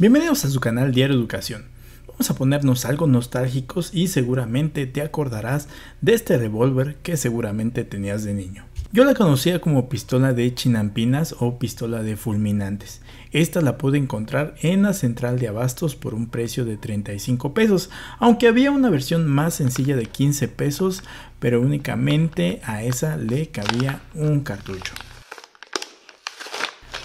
Bienvenidos a su canal Diario Educación. Vamos a ponernos algo nostálgicos y seguramente te acordarás de este revólver que seguramente tenías de niño. Yo la conocía como pistola de chinampinas o pistola de fulminantes. Esta la pude encontrar en la central de abastos por un precio de 35 pesos, aunque había una versión más sencilla de 15 pesos, pero únicamente a esa le cabía un cartucho.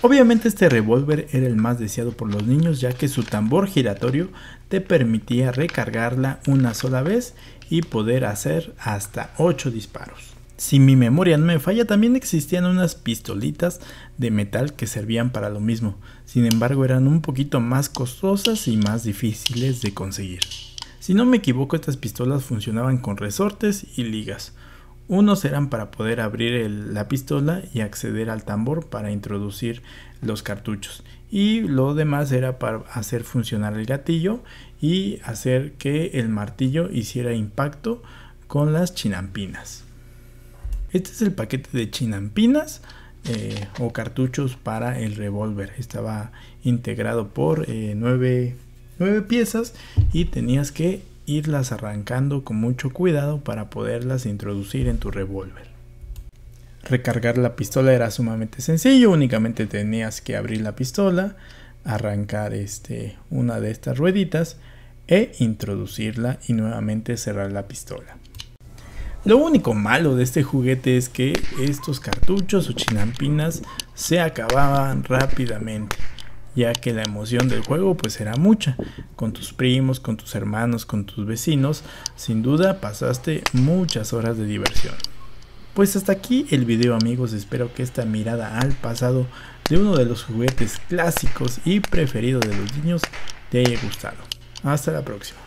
Obviamente este revólver era el más deseado por los niños ya que su tambor giratorio te permitía recargarla una sola vez y poder hacer hasta 8 disparos. Si mi memoria no me falla, también existían unas pistolitas de metal que servían para lo mismo, sin embargo eran un poquito más costosas y más difíciles de conseguir. Si no me equivoco, estas pistolas funcionaban con resortes y ligas. Unos eran para poder abrir la pistola y acceder al tambor para introducir los cartuchos. Y lo demás era para hacer funcionar el gatillo y hacer que el martillo hiciera impacto con las chinampinas. Este es el paquete de chinampinas eh, o cartuchos para el revólver. Estaba integrado por eh, nueve piezas y tenías que irlas arrancando con mucho cuidado para poderlas introducir en tu revólver. Recargar la pistola era sumamente sencillo, únicamente tenías que abrir la pistola, arrancar este, una de estas rueditas e introducirla y nuevamente cerrar la pistola. Lo único malo de este juguete es que estos cartuchos o chinampinas se acababan rápidamente ya que la emoción del juego pues será mucha. Con tus primos, con tus hermanos, con tus vecinos, sin duda pasaste muchas horas de diversión. Pues hasta aquí el video amigos, espero que esta mirada al pasado de uno de los juguetes clásicos y preferidos de los niños te haya gustado. Hasta la próxima.